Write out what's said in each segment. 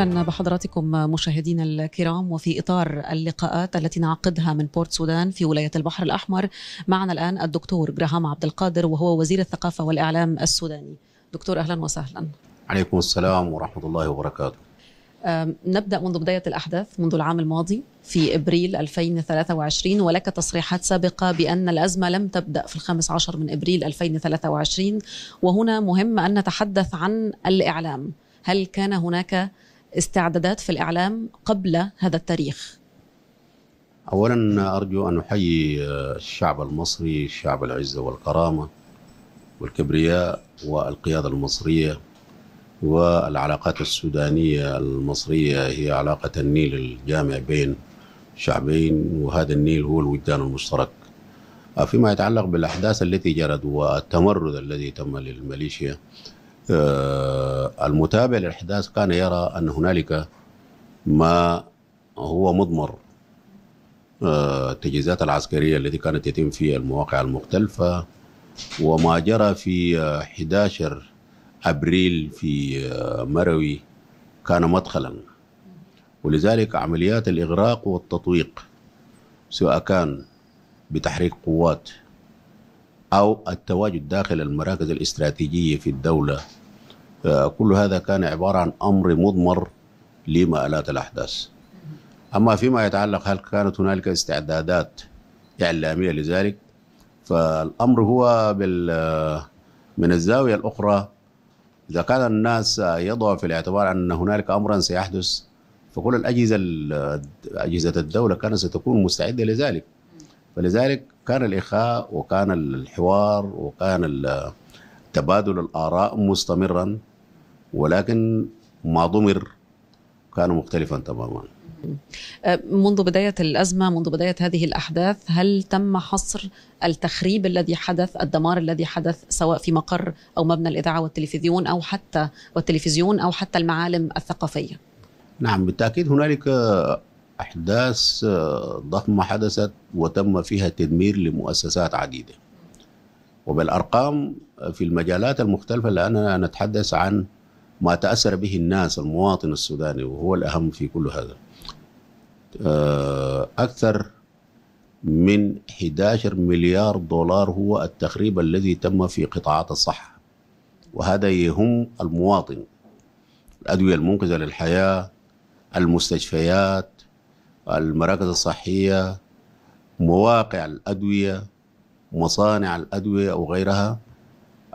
اهلا بحضراتكم مشاهدينا الكرام وفي اطار اللقاءات التي نعقدها من بورت سودان في ولايه البحر الاحمر معنا الان الدكتور جراهام عبد القادر وهو وزير الثقافه والاعلام السوداني. دكتور اهلا وسهلا. عليكم السلام ورحمه الله وبركاته. نبدا منذ بدايه الاحداث منذ العام الماضي في ابريل 2023 ولك تصريحات سابقه بان الازمه لم تبدا في الخامس عشر من ابريل 2023 وهنا مهم ان نتحدث عن الاعلام. هل كان هناك استعدادات في الإعلام قبل هذا التاريخ؟ أولا أرجو أن أحيي الشعب المصري شعب العزة والكرامة والكبرياء والقيادة المصرية والعلاقات السودانية المصرية هي علاقة النيل الجامع بين شعبين وهذا النيل هو الوجدان المشترك فيما يتعلق بالأحداث التي جرت والتمرد الذي تم للميليشيا آه، المتابع للأحداث كان يرى أن هنالك ما هو مضمر آه، التجهيزات العسكرية التي كانت يتم في المواقع المختلفة وما جرى في 11 آه، أبريل في مروي كان مدخلا ولذلك عمليات الإغراق والتطويق سواء كان بتحريك قوات أو التواجد داخل المراكز الاستراتيجية في الدولة آه، كل هذا كان عبارة عن أمر مضمر لمآلات الأحداث أما فيما يتعلق هل كانت هنالك استعدادات إعلامية لذلك فالأمر هو بال آه، من الزاوية الأخرى إذا كان الناس آه، يضع في الاعتبار أن هنالك أمرا سيحدث فكل الأجهزة أجهزة الدولة كانت ستكون مستعدة لذلك فلذلك كان الإخاء وكان الحوار وكان تبادل الآراء مستمرا ولكن ما ضمر كان مختلفا تماما أه، منذ بداية الأزمة منذ بداية هذه الأحداث هل تم حصر التخريب الذي حدث الدمار الذي حدث سواء في مقر أو مبنى الإذاعة والتلفزيون أو حتى والتلفزيون أو حتى المعالم الثقافية نعم بالتأكيد هنالك أحداث آه، ضخمة حدثت وتم فيها تدمير لمؤسسات عديدة وبالأرقام آه، في المجالات المختلفة لأننا نتحدث عن ما تأثر به الناس المواطن السوداني وهو الأهم في كل هذا آه، أكثر من 11 مليار دولار هو التخريب الذي تم في قطاعات الصحة وهذا يهم المواطن الأدوية المنقذة للحياة المستشفيات المراكز الصحية مواقع الأدوية مصانع الأدوية أو غيرها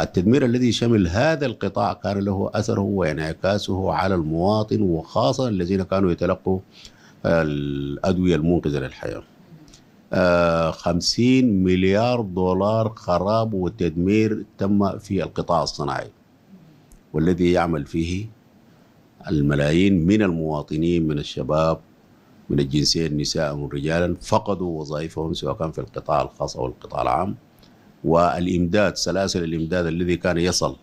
التدمير الذي شمل هذا القطاع كان له أثره وانعكاسه على المواطن وخاصة الذين كانوا يتلقوا آه، الأدوية المنقذة للحياة آه، خمسين مليار دولار خراب وتدمير تم في القطاع الصناعي والذي يعمل فيه الملايين من المواطنين من الشباب من الجنسين نساء ورجالا فقدوا وظائفهم سواء كان في القطاع الخاص أو القطاع العام والإمداد سلاسل الإمداد الذي كان يصل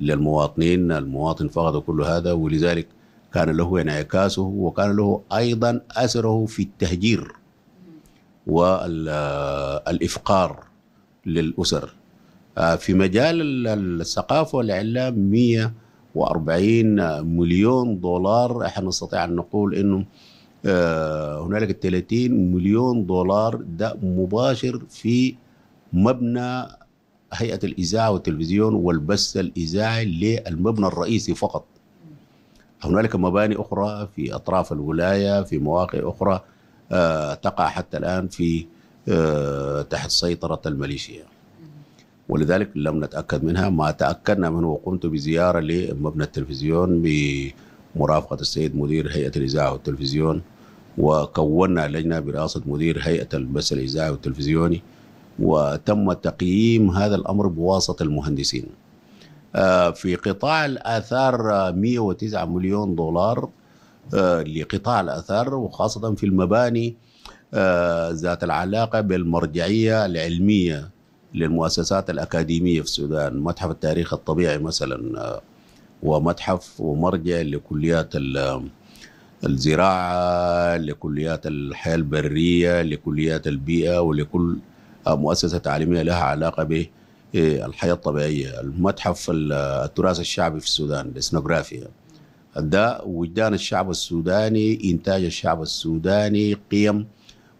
للمواطنين المواطن فقد كل هذا ولذلك كان له انعكاسه وكان له أيضا أثره في التهجير والإفقار للأسر في مجال الثقافة والإعلام 140 مليون دولار احنا نستطيع أن نقول أنه آه، هنالك 30 مليون دولار ده مباشر في مبنى هيئه الاذاعه والتلفزيون والبث الاذاعي للمبنى الرئيسي فقط هنالك مباني اخرى في اطراف الولايه في مواقع اخرى آه، تقع حتى الان في آه، تحت سيطره الميليشيا ولذلك لم نتاكد منها ما تاكدنا منه وقمت بزياره لمبنى التلفزيون ب مرافقة السيد مدير هيئة الإذاعة والتلفزيون وكونا لجنة برئاسة مدير هيئة البث الإذاعي والتلفزيوني وتم تقييم هذا الأمر بواسطة المهندسين آه، في قطاع الآثار 109 آه، مليون دولار آه، لقطاع الآثار وخاصة في المباني ذات العلاقة بالمرجعية العلمية للمؤسسات الأكاديمية في السودان متحف التاريخ الطبيعي مثلا ومتحف ومرجع لكليات الزراعة لكليات الحياة البرية لكليات البيئة ولكل مؤسسة تعليمية لها علاقة به الحياة الطبيعية المتحف التراث الشعبي في السودان الاسنوغرافيا ده وجدان الشعب السوداني إنتاج الشعب السوداني قيم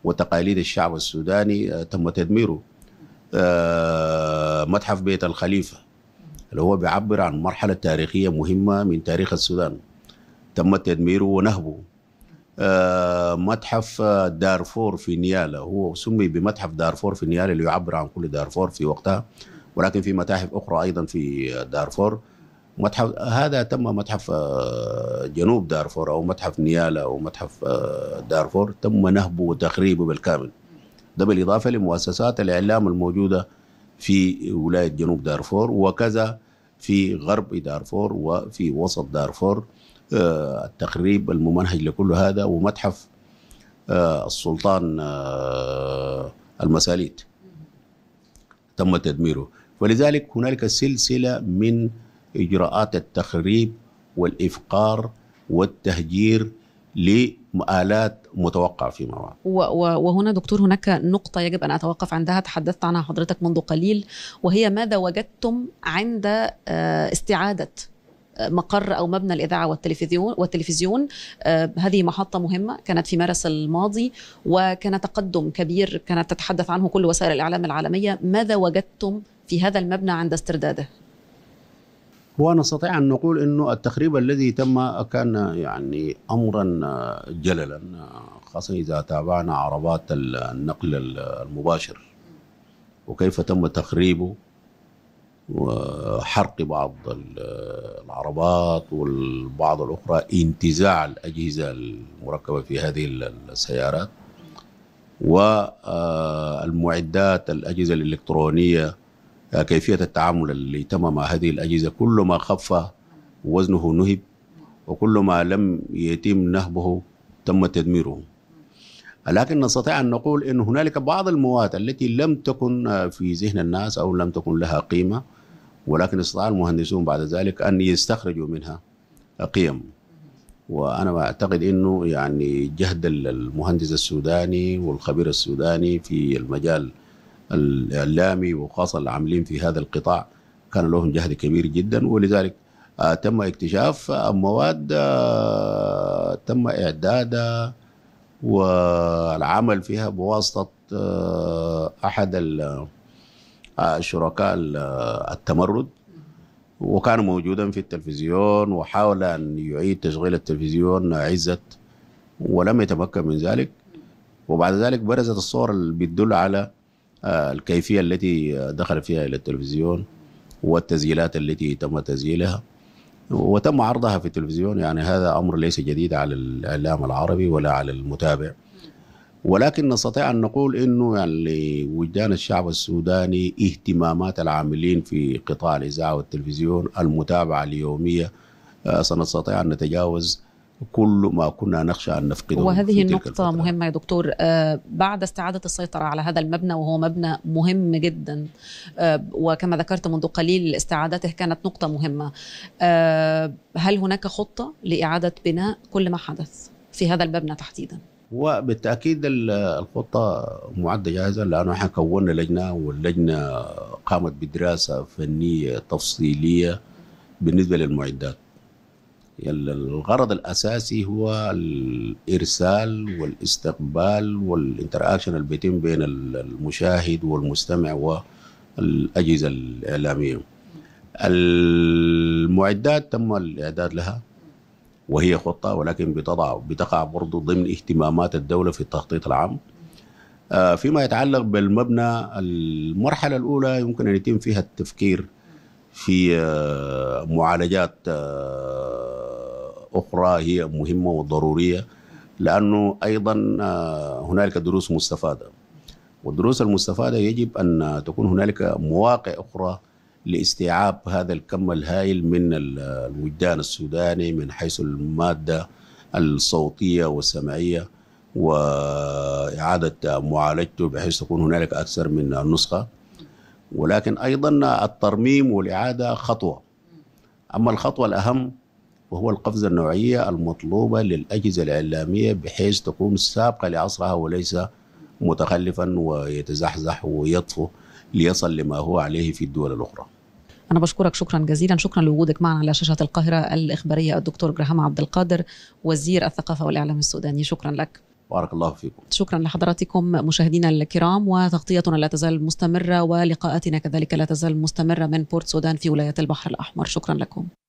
وتقاليد الشعب السوداني آه، تم تدميره آه، متحف بيت الخليفه اللي هو بيعبر عن مرحلة تاريخية مهمة من تاريخ السودان تم تدميره ونهبه آه، متحف دارفور في نيالا هو سمي بمتحف دارفور في نيالا ليعبر عن كل دارفور في وقتها ولكن في متاحف أخرى أيضا في دارفور متحف هذا تم متحف آه، جنوب دارفور أو متحف نيالا أو متحف آه، دارفور تم نهبه وتخريبه بالكامل ده بالإضافة لمؤسسات الإعلام الموجودة في ولاية جنوب دارفور وكذا في غرب دارفور وفي وسط دارفور آه، التقريب الممنهج لكل هذا ومتحف آه، السلطان آه، المساليت تم تدميره ولذلك هنالك سلسلة من إجراءات التخريب والإفقار والتهجير ل مآلات متوقعة فيما بعد وهنا دكتور هناك نقطة يجب أن أتوقف عندها تحدثت عنها حضرتك منذ قليل وهي ماذا وجدتم عند آه، استعادة آه، مقر او مبنى الاذاعه والتلفزيون والتلفزيون آه، هذه محطه مهمه كانت في مارس الماضي وكان تقدم كبير كانت تتحدث عنه كل وسائل الاعلام العالميه ماذا وجدتم في هذا المبنى عند استرداده ونستطيع أن نقول أنه التخريب الذي تم كان يعني أمرا آه، جللا آه، خاصة إذا تابعنا عربات النقل المباشر وكيف تم تخريبه وحرق بعض آه، العربات والبعض الأخرى انتزاع الأجهزة المركبة في هذه السيارات والمعدات الأجهزة الإلكترونية كيفية التعامل اللي تم مع هذه الأجهزة كل ما خف وزنه نهب وكل ما لم يتم نهبه تم تدميره لكن نستطيع أن نقول أن هنالك بعض المواد التي لم تكن في ذهن الناس أو لم تكن لها قيمة ولكن استطاع المهندسون بعد ذلك أن يستخرجوا منها قيم وأنا أعتقد أنه يعني جهد المهندس السوداني والخبير السوداني في المجال الإعلامي وخاصة العاملين في هذا القطاع كان لهم جهد كبير جدا ولذلك آه، تم اكتشاف آه، مواد آه، تم إعدادها والعمل فيها بواسطة أحد الشركاء التمرد وكان موجودا في التلفزيون وحاول أن يعيد تشغيل التلفزيون عزت ولم يتمكن من ذلك وبعد ذلك برزت الصور اللي بتدل على الكيفية التي دخل فيها إلى التلفزيون والتسجيلات التي تم تسجيلها وتم عرضها في التلفزيون يعني هذا أمر ليس جديد على الإعلام العربي ولا على المتابع ولكن نستطيع أن نقول أنه يعني وجدان الشعب السوداني اهتمامات العاملين في قطاع الإذاعة والتلفزيون المتابعة اليومية آه، سنستطيع أن نتجاوز كل ما كنا نخشى أن نفقده وهذه النقطة مهمة يا دكتور آه، بعد استعادة السيطرة على هذا المبنى وهو مبنى مهم جدا آه، وكما ذكرت منذ قليل استعادته كانت نقطة مهمة آه، هل هناك خطة لإعادة بناء كل ما حدث في هذا المبنى تحديدا؟ وبالتاكيد الخطه معده جاهزه لانه احنا كونا لجنه واللجنه قامت بدراسه فنيه تفصيليه بالنسبه للمعدات الغرض الاساسي هو الارسال والاستقبال والانتراكشن اللي بيتم بين المشاهد والمستمع والاجهزه الاعلاميه المعدات تم الاعداد لها وهي خطه ولكن بتضع بتقع برضه ضمن اهتمامات الدوله في التخطيط العام آه، فيما يتعلق بالمبنى المرحله الاولى يمكن ان يتم فيها التفكير في آه، معالجات آه، أخرى هي مهمة وضرورية لأنه أيضا آه، هنالك دروس مستفادة والدروس المستفادة يجب أن تكون هنالك مواقع أخرى لاستيعاب هذا الكم الهائل من الوجدان السوداني من حيث المادة الصوتية والسمعية وإعادة معالجته بحيث تكون هنالك أكثر من نسخة ولكن أيضا الترميم والإعادة خطوة أما الخطوة الأهم وهو القفزة النوعية المطلوبة للأجهزة الإعلامية بحيث تكون سابقة لعصرها وليس متخلفا ويتزحزح ويطفو ليصل لما هو عليه في الدول الأخرى أنا بشكرك شكرا جزيلا شكرا لوجودك معنا على شاشة القاهرة الإخبارية الدكتور جراهام عبد القادر وزير الثقافة والإعلام السوداني شكرا لك بارك الله فيكم شكرا لحضراتكم مشاهدينا الكرام وتغطيتنا لا تزال مستمرة ولقاءاتنا كذلك لا تزال مستمرة من بورت سودان في ولاية البحر الأحمر شكرا لكم